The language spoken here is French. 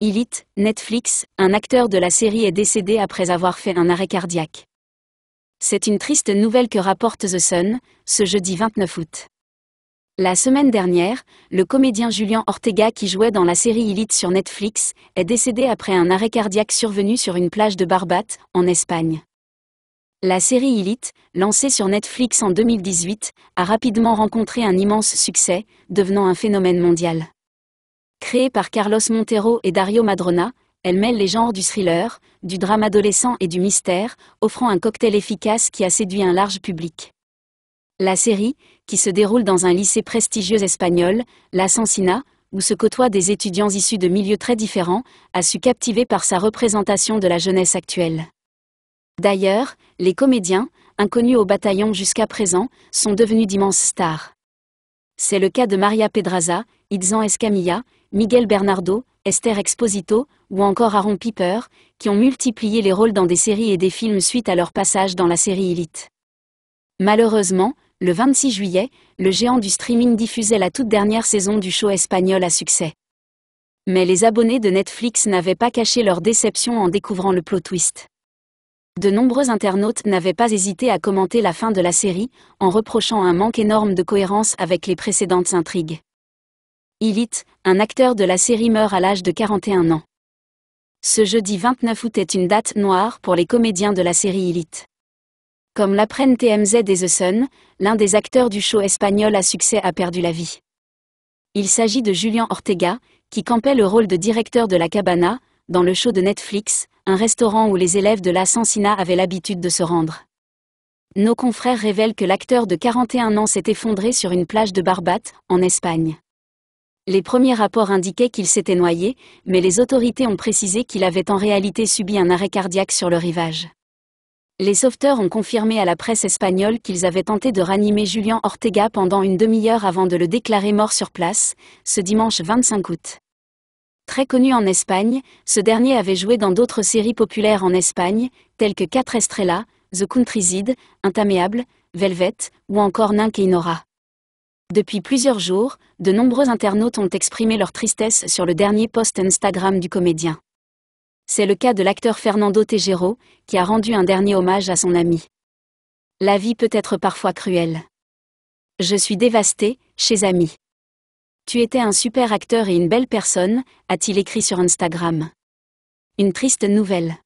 Elite, Netflix, un acteur de la série est décédé après avoir fait un arrêt cardiaque. C'est une triste nouvelle que rapporte The Sun, ce jeudi 29 août. La semaine dernière, le comédien Julian Ortega qui jouait dans la série Elite sur Netflix est décédé après un arrêt cardiaque survenu sur une plage de Barbate, en Espagne. La série Elite, lancée sur Netflix en 2018, a rapidement rencontré un immense succès, devenant un phénomène mondial. Créée par Carlos Montero et Dario Madrona, elle mêle les genres du thriller, du drame adolescent et du mystère, offrant un cocktail efficace qui a séduit un large public. La série, qui se déroule dans un lycée prestigieux espagnol, la l'Assassinat, où se côtoient des étudiants issus de milieux très différents, a su captiver par sa représentation de la jeunesse actuelle. D'ailleurs, les comédiens, inconnus au bataillon jusqu'à présent, sont devenus d'immenses stars. C'est le cas de Maria Pedraza, Itzan Escamilla, Miguel Bernardo, Esther Exposito ou encore Aaron Piper, qui ont multiplié les rôles dans des séries et des films suite à leur passage dans la série Elite. Malheureusement, le 26 juillet, le géant du streaming diffusait la toute dernière saison du show espagnol à succès. Mais les abonnés de Netflix n'avaient pas caché leur déception en découvrant le plot twist de nombreux internautes n'avaient pas hésité à commenter la fin de la série, en reprochant un manque énorme de cohérence avec les précédentes intrigues. Elite, un acteur de la série meurt à l'âge de 41 ans. Ce jeudi 29 août est une date noire pour les comédiens de la série Elite. Comme l'apprennent TMZ et The Sun, l'un des acteurs du show espagnol à succès a perdu la vie. Il s'agit de Julian Ortega, qui campait le rôle de directeur de La Cabana, dans le show de Netflix, un restaurant où les élèves de la Sansina avaient l'habitude de se rendre. Nos confrères révèlent que l'acteur de 41 ans s'est effondré sur une plage de Barbate, en Espagne. Les premiers rapports indiquaient qu'il s'était noyé, mais les autorités ont précisé qu'il avait en réalité subi un arrêt cardiaque sur le rivage. Les sauveteurs ont confirmé à la presse espagnole qu'ils avaient tenté de ranimer Julian Ortega pendant une demi-heure avant de le déclarer mort sur place, ce dimanche 25 août. Très connu en Espagne, ce dernier avait joué dans d'autres séries populaires en Espagne, telles que 4 Estrella, The Countryside, Intaméable, Velvet, ou encore Ninque et Depuis plusieurs jours, de nombreux internautes ont exprimé leur tristesse sur le dernier post Instagram du comédien. C'est le cas de l'acteur Fernando Tejero, qui a rendu un dernier hommage à son ami. La vie peut être parfois cruelle. Je suis dévasté, chez amis. Tu étais un super acteur et une belle personne, a-t-il écrit sur Instagram. Une triste nouvelle.